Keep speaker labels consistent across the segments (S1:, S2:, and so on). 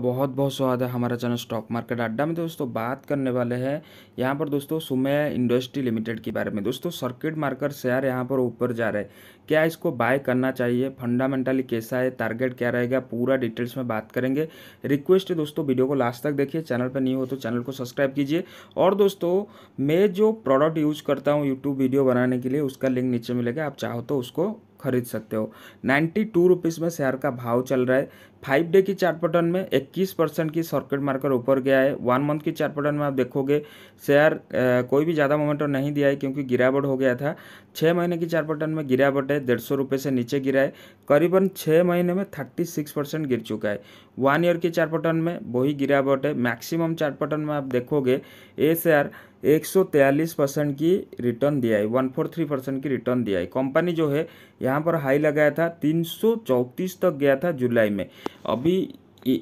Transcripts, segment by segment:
S1: बहुत बहुत स्वागत है हमारा चैनल स्टॉक मार्केट अड्डा में दोस्तों बात करने वाले हैं यहाँ पर दोस्तों सुमय इंडस्ट्री लिमिटेड के बारे में दोस्तों सर्किट मार्कर शेयर यहाँ पर ऊपर जा रहे हैं क्या इसको बाय करना चाहिए फंडामेंटली कैसा है टारगेट क्या रहेगा पूरा डिटेल्स में बात करेंगे रिक्वेस्ट है दोस्तों वीडियो को लास्ट तक देखिए चैनल पर नहीं हो तो चैनल को सब्सक्राइब कीजिए और दोस्तों मैं जो प्रोडक्ट यूज करता हूँ यूट्यूब वीडियो बनाने के लिए उसका लिंक नीचे मिलेगा आप चाहो तो उसको खरीद सकते हो नाइन्टी टू रुपीज़ में शेयर का भाव चल रहा है फाइव डे की चार्ट पटन में 21 परसेंट की सर्किट मार्कर ऊपर गया है वन मंथ की चार्ट पटन में आप देखोगे शेयर कोई भी ज़्यादा मोमेंट नहीं दिया है क्योंकि गिरावट हो गया था छः महीने की चार्ट पटन में गिरावट है डेढ़ सौ रुपये से नीचे गिरा है करीबन छः महीने में थर्टी सिक्स परसेंट गिर चुका है वन ईयर की चार्ट पटन में वही गिरावट है मैक्सिमम चार्ट पटन में आप देखोगे ये शेयर 143 परसेंट की रिटर्न दिया है 143 परसेंट की रिटर्न दिया है कंपनी जो है यहाँ पर हाई लगाया था 334 तक गया था जुलाई में अभी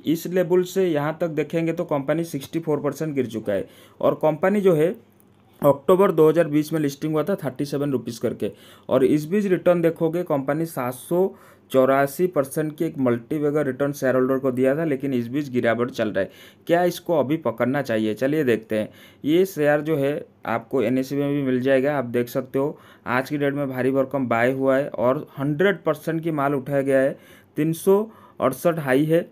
S1: इस लेवल से यहाँ तक देखेंगे तो कंपनी 64 परसेंट गिर चुका है और कंपनी जो है अक्टूबर 2020 में लिस्टिंग हुआ था थर्टी सेवन रुपीज़ करके और इस बीच रिटर्न देखोगे कंपनी सात सौ चौरासी परसेंट की एक मल्टीवेगर रिटर्न शेयर होल्डर को दिया था लेकिन इस बीच गिरावट चल रहा है क्या इसको अभी पकड़ना चाहिए चलिए देखते हैं ये शेयर जो है आपको एन में भी मिल जाएगा आप देख सकते हो आज की डेट में भारी भरकम बाय हुआ है और हंड्रेड परसेंट की माल उठाया गया है तीन सौ अड़सठ हाई है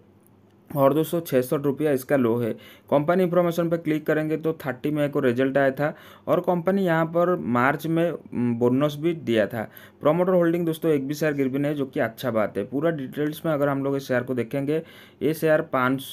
S1: और दोस्तों छः सौ रुपया इसका लो है कंपनी इन्फॉर्मेशन पर क्लिक करेंगे तो थर्टी में को रिजल्ट आया था और कंपनी यहाँ पर मार्च में बोनस भी दिया था प्रोमोटर होल्डिंग दोस्तों एक भी शेयर गिर भी नहीं जो कि अच्छा बात है पूरा डिटेल्स में अगर हम लोग इस शेयर को देखेंगे ये शेयर पाँच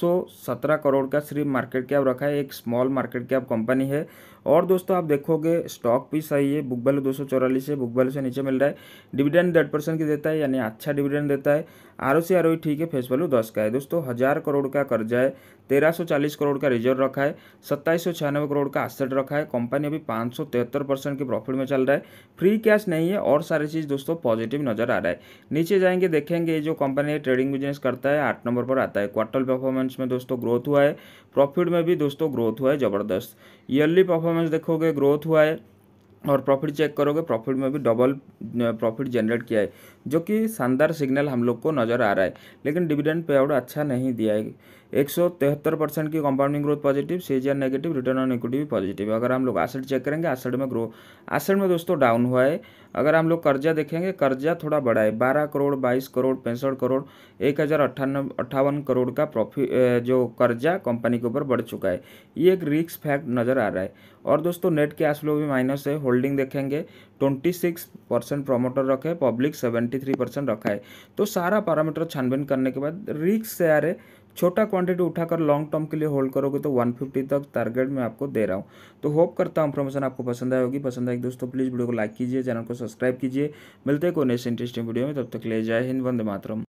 S1: करोड़ का सिर्फ मार्केट कैप रखा है एक स्मॉल मार्केट कैप कंपनी है और दोस्तों आप देखोगे स्टॉक भी सही है बुक वैल्यू दो सौ चौरालीस है बुक वैल्यू से नीचे मिल रहा है डिविडेंड डेढ़ परसेंट की देता है यानी अच्छा डिविडेंड देता है R O C R O ठीक है फेस वैल्यू दस का है दोस्तों हज़ार करोड़ का कर्जा है तेरह सौ चालीस करोड़ का रिजर्व रखा है सत्ताईस सौ छियानवे करोड़ का एसेट रखा है कंपनी अभी पाँच सौ तिहत्तर परसेंट की प्रॉफिट में चल रहा है फ्री कैश नहीं है और सारी चीज़ दोस्तों पॉजिटिव नजर आ रहा है नीचे जाएंगे देखेंगे जो कंपनी ट्रेडिंग बिजनेस करता है आठ नंबर पर आता है क्वार्टर परफॉर्मेंस में दोस्तों ग्रोथ हुआ है प्रॉफिट में भी दोस्तों ग्रोथ हुआ है ज़बरदस्त ईयरली परफॉर्मेंस देखोगे ग्रोथ हुआ है और प्रॉफिट चेक करोगे प्रॉफिट में भी डबल प्रॉफिट जनरेट किया है जो कि शानदार सिग्नल हम लोग को नज़र आ रहा है लेकिन डिविडेंड पे आउट अच्छा नहीं दिया है एक सौ तिहत्तर परसेंट की compounding growth positive CAGR negative return on equity भी पॉजिटिव अगर हम लोग एसेट चेक करेंगे एसेट में ग्रो एसेट में दोस्तों डाउन हुआ है अगर हम लोग कर्जा देखेंगे कर्जा थोड़ा बड़ा है बारह करोड़ बाईस करोड़ पैंसठ करोड़ एक हज़ार अट्ठावन करोड़ का प्रॉफिट जो कर्जा कंपनी के ऊपर बढ़ चुका है ये एक रिक्स फैक्ट नज़र आ रहा है और दोस्तों नेट कैश फ्लो भी माइनस है होल्डिंग देखेंगे ट्वेंटी सिक्स परसेंट प्रोमोटर रखे पब्लिक सेवेंटी थ्री परसेंट रखा है तो सारा पैरामीटर छानबीन करने के बाद रिक्स से आ रहे छोटा क्वांटिटी उठाकर लॉन्ग टर्म के लिए होल्ड करोगे तो 150 तक टारगेट मैं आपको दे रहा हूँ तो होप करता हूँ इन्फॉर्मेशन आपको पसंद आई होगी पसंद आएगी दोस्तों प्लीज़ वीडियो को लाइक कीजिए चैनल को सब्सक्राइब कीजिए मिलते हैं कोई नेक्स्ट इंटरेस्टिंग वीडियो में तब तक ले जाए हिंद वंदे मातरम